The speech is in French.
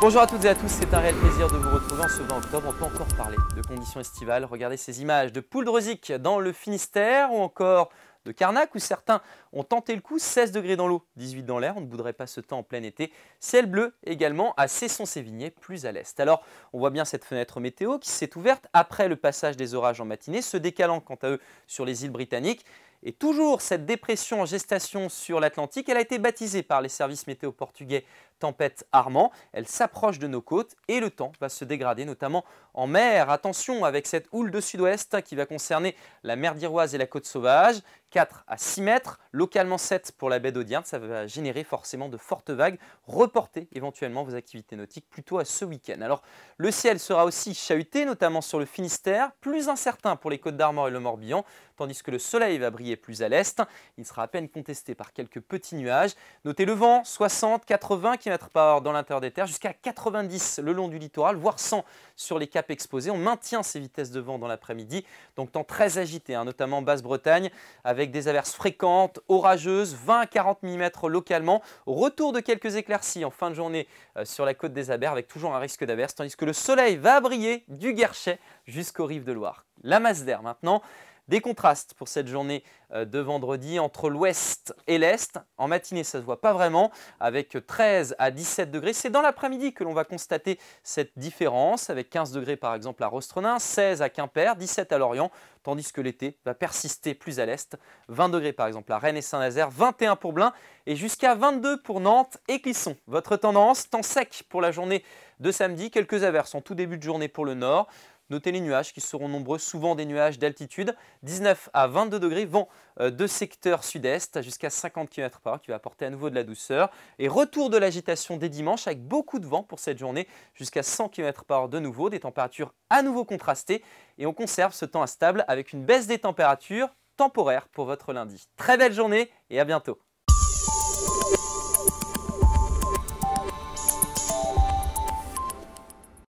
Bonjour à toutes et à tous, c'est un réel plaisir de vous retrouver en ce 20 octobre. On peut encore parler de conditions estivales. Regardez ces images de Pouldreuzic dans le Finistère ou encore de Carnac où certains ont tenté le coup, 16 degrés dans l'eau, 18 dans l'air, on ne voudrait pas ce temps en plein été. Ciel bleu également à Cesson-Sévigné, plus à l'est. Alors, on voit bien cette fenêtre météo qui s'est ouverte après le passage des orages en matinée, se décalant quant à eux sur les îles britanniques. Et toujours cette dépression en gestation sur l'Atlantique, elle a été baptisée par les services météo portugais tempête Armand. Elle s'approche de nos côtes et le temps va se dégrader, notamment en mer. Attention avec cette houle de sud-ouest qui va concerner la mer d'Iroise et la côte sauvage. 4 à 6 mètres, localement 7 pour la baie d'Audierne. Ça va générer forcément de fortes vagues. Reportez éventuellement vos activités nautiques plutôt à ce week-end. Alors le ciel sera aussi chahuté, notamment sur le Finistère, plus incertain pour les côtes d'Armor et le Morbihan, tandis que le soleil va briller plus à l'est. Il sera à peine contesté par quelques petits nuages. Notez le vent, 60-80 km par heure dans l'intérieur des terres, jusqu'à 90 le long du littoral, voire 100 sur les caps exposés. On maintient ces vitesses de vent dans l'après-midi, donc temps très agité, hein, notamment en Basse-Bretagne, avec des averses fréquentes, orageuses, 20 40 mm localement. Retour de quelques éclaircies en fin de journée euh, sur la côte des Abers, avec toujours un risque d'averse, tandis que le soleil va briller du Guerchet jusqu'aux rives de Loire. La masse d'air maintenant. Des contrastes pour cette journée euh, de vendredi entre l'ouest et l'est. En matinée, ça ne se voit pas vraiment, avec 13 à 17 degrés. C'est dans l'après-midi que l'on va constater cette différence, avec 15 degrés par exemple à Rostronin, 16 à Quimper, 17 à Lorient, tandis que l'été va persister plus à l'est. 20 degrés par exemple à Rennes et Saint-Nazaire, 21 pour Blain et jusqu'à 22 pour Nantes et Clisson. Votre tendance, temps sec pour la journée de samedi, quelques averses en tout début de journée pour le nord. Notez les nuages qui seront nombreux, souvent des nuages d'altitude. 19 à 22 degrés, vent euh, de secteur sud-est jusqu'à 50 km par qui va apporter à nouveau de la douceur. Et retour de l'agitation des dimanches avec beaucoup de vent pour cette journée, jusqu'à 100 km par heure de nouveau, des températures à nouveau contrastées. Et on conserve ce temps instable avec une baisse des températures temporaire pour votre lundi. Très belle journée et à bientôt